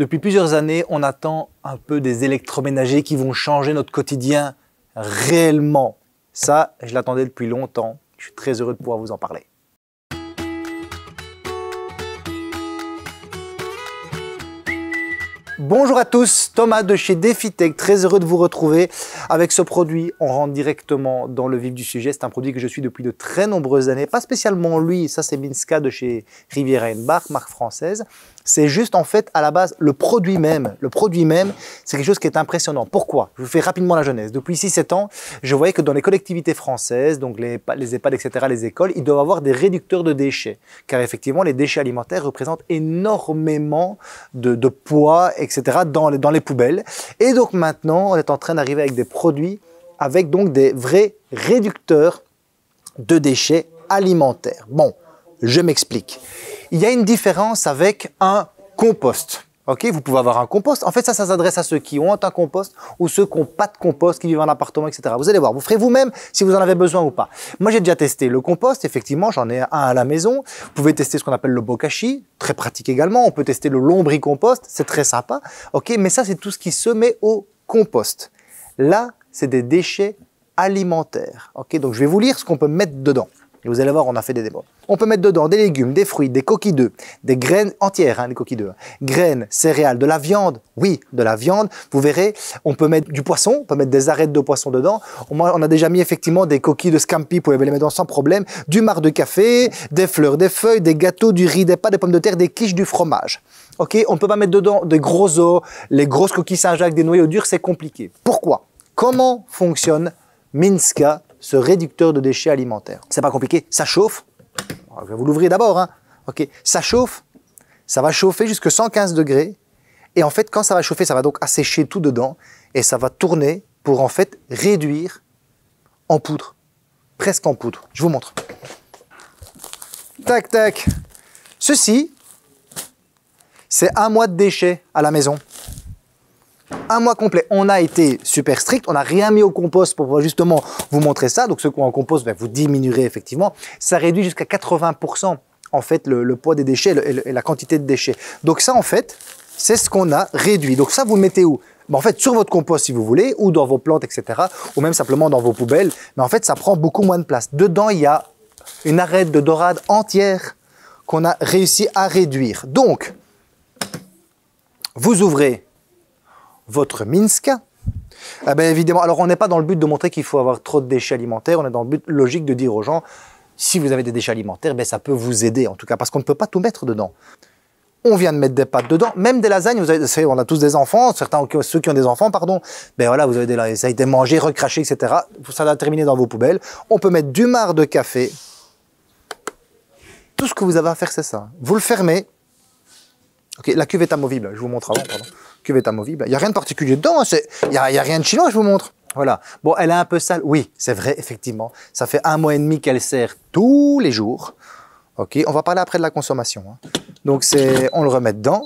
Depuis plusieurs années, on attend un peu des électroménagers qui vont changer notre quotidien réellement. Ça, je l'attendais depuis longtemps. Je suis très heureux de pouvoir vous en parler. Bonjour à tous, Thomas de chez DefiTech, très heureux de vous retrouver. Avec ce produit, on rentre directement dans le vif du sujet. C'est un produit que je suis depuis de très nombreuses années, pas spécialement lui, ça c'est Minska de chez Riviera marque française. C'est juste en fait à la base le produit même. Le produit même, c'est quelque chose qui est impressionnant. Pourquoi Je vous fais rapidement la jeunesse. Depuis 6-7 ans, je voyais que dans les collectivités françaises, donc les, EHPAD, etc., les écoles, ils doivent avoir des réducteurs de déchets. Car effectivement, les déchets alimentaires représentent énormément de, de poids, etc etc., dans les, dans les poubelles. Et donc maintenant, on est en train d'arriver avec des produits, avec donc des vrais réducteurs de déchets alimentaires. Bon, je m'explique. Il y a une différence avec un compost. Ok, vous pouvez avoir un compost. En fait, ça, ça s'adresse à ceux qui ont un compost ou ceux qui n'ont pas de compost, qui vivent en appartement, etc. Vous allez voir, vous ferez vous-même si vous en avez besoin ou pas. Moi, j'ai déjà testé le compost. Effectivement, j'en ai un à la maison. Vous pouvez tester ce qu'on appelle le bokashi, très pratique également. On peut tester le lombricompost, c'est très sympa. Ok, mais ça, c'est tout ce qui se met au compost. Là, c'est des déchets alimentaires. Ok, donc je vais vous lire ce qu'on peut mettre dedans. Et vous allez voir, on a fait des démos. On peut mettre dedans des légumes, des fruits, des coquilles d'œufs, des graines entières, des hein, coquilles d'œufs, hein. graines, céréales, de la viande, oui, de la viande. Vous verrez, on peut mettre du poisson, on peut mettre des arêtes de poisson dedans. On, on a déjà mis effectivement des coquilles de scampi, vous pouvez les mettre dedans sans problème, du marc de café, des fleurs, des feuilles, des gâteaux, du riz, des pâtes, des pommes de terre, des quiches, du fromage. Ok, on ne peut pas mettre dedans des gros os, les grosses coquilles Saint-Jacques, des noyaux durs, c'est compliqué. Pourquoi Comment fonctionne Minska, ce réducteur de déchets alimentaires C'est pas compliqué, ça chauffe, ah, vous l'ouvrez d'abord, hein. Ça chauffe, ça va chauffer jusqu'à 115 degrés. Et en fait, quand ça va chauffer, ça va donc assécher tout dedans et ça va tourner pour en fait réduire en poudre, presque en poudre. Je vous montre. Tac, tac. Ceci, c'est un mois de déchets à la maison un mois complet. On a été super strict, on n'a rien mis au compost pour justement vous montrer ça. Donc ce qu'on en ben, vous diminuerez effectivement. Ça réduit jusqu'à 80% en fait le, poids des déchets et, la quantité de déchets. Donc ça en fait, c'est ce qu'on a réduit. Donc ça vous le mettez où ben, En fait sur votre compost si vous voulez, ou dans vos plantes etc. Ou même simplement dans vos poubelles. Mais en fait ça prend beaucoup moins de place. Dedans il y a une arête de dorade entière qu'on a réussi à réduire. Donc, vous ouvrez votre Minsk, eh bien évidemment, alors on n'est pas dans le but de montrer qu'il faut avoir trop de déchets alimentaires, on est dans le but logique de dire aux gens, si vous avez des déchets alimentaires, ben ça peut vous aider en tout cas, parce qu'on ne peut pas tout mettre dedans. On vient de mettre des pâtes dedans, même des lasagnes, vous savez, on a tous des enfants, certains, ceux qui ont des enfants, pardon, ben voilà, vous avez des lasagnes, été mangé, recraché, etc. Ça va terminer dans vos poubelles. On peut mettre du marc de café. Tout ce que vous avez à faire, c'est ça. Vous le fermez, Ok, la cuve est amovible, je vous montre avant, pardon. Cuve est amovible, il n'y a rien de particulier dedans, hein, il n'y a, rien de chinois, je vous montre. Voilà. Bon, elle est un peu sale, oui, c'est vrai, effectivement. Ça fait un mois et demi qu'elle sert tous les jours. Ok, on va parler après de la consommation. Hein. Donc on le remet dedans.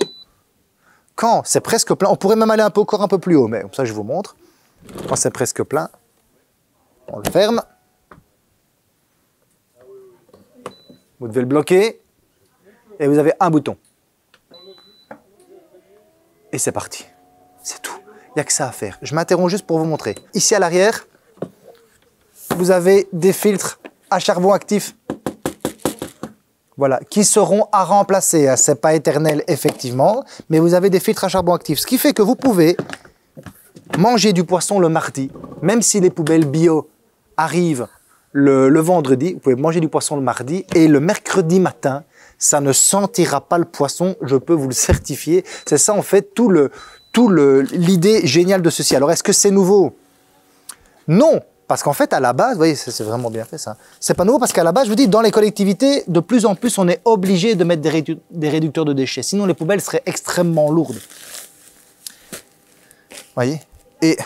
Quand c'est presque plein, on pourrait même aller un peu encore un peu plus haut, mais comme ça je vous montre. Quand c'est presque plein, on le ferme. Vous devez le bloquer et vous avez un bouton et c'est parti. C'est tout. Il n'y a que ça à faire. Je m'interromps juste pour vous montrer. Ici à l'arrière, vous avez des filtres à charbon actif. Voilà, qui seront à remplacer. Hein, Ce n'est pas éternel, effectivement, mais vous avez des filtres à charbon actif. Ce qui fait que vous pouvez manger du poisson le mardi, même si les poubelles bio arrivent le, le vendredi, vous pouvez manger du poisson le mardi et le mercredi matin, ça ne sentira pas le poisson, je peux vous le certifier. C'est ça en fait tout le tout l'idée géniale de ceci. Alors est-ce que c'est nouveau Non, parce qu'en fait, à la base, vous voyez, c'est vraiment bien fait ça. C'est pas nouveau parce qu'à la base, je vous dis, dans les collectivités, de plus en plus, on est obligé de mettre des, des réducteurs de déchets. Sinon, les poubelles seraient extrêmement lourdes. Vous voyez Et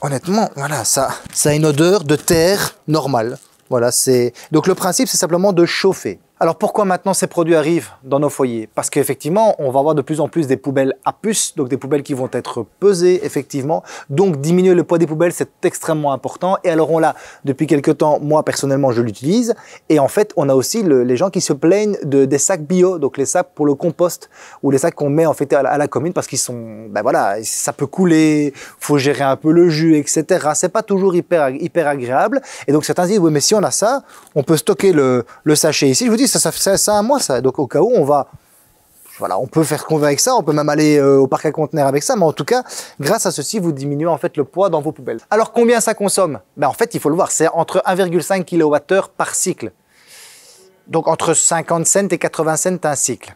honnêtement, voilà, ça, ça a une odeur de terre normale. Voilà, c'est. Donc le principe, c'est simplement de chauffer. Alors pourquoi maintenant ces produits arrivent dans nos foyers Parce qu'effectivement, on va avoir de plus en plus des poubelles à puces, donc des poubelles qui vont être pesées effectivement. Donc diminuer le poids des poubelles, c'est extrêmement important. Et alors on l'a depuis quelques temps, moi personnellement je l'utilise. Et en fait, on a aussi les gens qui se plaignent des sacs bio, donc les sacs pour le compost ou les sacs qu'on met en fait à la, commune parce qu'ils sont, ben voilà, ça peut couler, faut gérer un peu le jus, etc. C'est pas toujours hyper hyper agréable. Et donc certains disent oui mais si on a ça, on peut stocker le, le sachet ici ça, ça, ça, ça à moi, ça. Donc au cas où, on va, voilà, on peut faire convaincre avec ça, on peut même aller euh, au parc à conteneurs avec ça, mais en tout cas, grâce à ceci, vous diminuez en fait le poids dans vos poubelles. Alors combien ça consomme ben, En fait, il faut le voir, c'est entre 1,5 kWh par cycle. Donc entre 50 cents et 80 cents un cycle.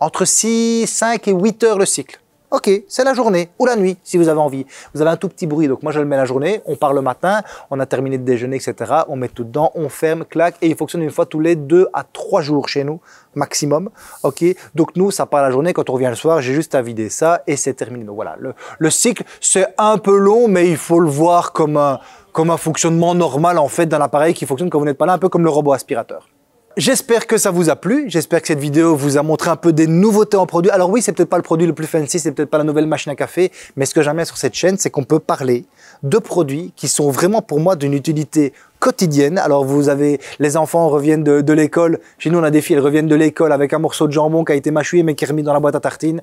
Entre 6, 5 et 8 heures le cycle. Ok, c'est la journée ou la nuit si vous avez envie. Vous avez un tout petit bruit, donc moi je le mets la journée, on part le matin, on a terminé de déjeuner, etc. On met tout dedans, on ferme, claque, et il fonctionne une fois tous les deux à trois jours chez nous, maximum. Ok, donc nous ça part la journée, quand on revient le soir, j'ai juste à vider ça et c'est terminé. Donc voilà, le, cycle c'est un peu long, mais il faut le voir comme un, comme un fonctionnement normal en fait d'un appareil qui fonctionne quand vous n'êtes pas là, un peu comme le robot aspirateur j'espère que ça vous a plu. J'espère que cette vidéo vous a montré un peu des nouveautés en produits. Alors oui, c'est peut-être pas le produit le plus fancy, c'est peut-être pas la nouvelle machine à café, mais ce que j'aime sur cette chaîne, c'est qu'on peut parler de produits qui sont vraiment pour moi d'une utilité quotidienne. Alors vous avez les enfants reviennent de, de l'école. Chez nous, on a des filles, elles reviennent de l'école avec un morceau de jambon qui a été mâchouillé mais qui est remis dans la boîte à tartines.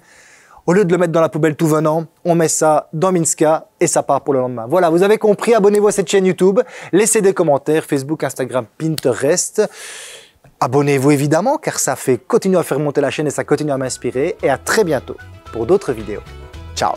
Au lieu de le mettre dans la poubelle tout venant, on met ça dans Minska et ça part pour le lendemain. Voilà, vous avez compris, abonnez-vous à cette chaîne YouTube, laissez des commentaires, Facebook, Instagram, Pinterest. Abonnez-vous évidemment car ça fait continuer à faire monter la chaîne et ça continue à m'inspirer et à très bientôt pour d'autres vidéos. Ciao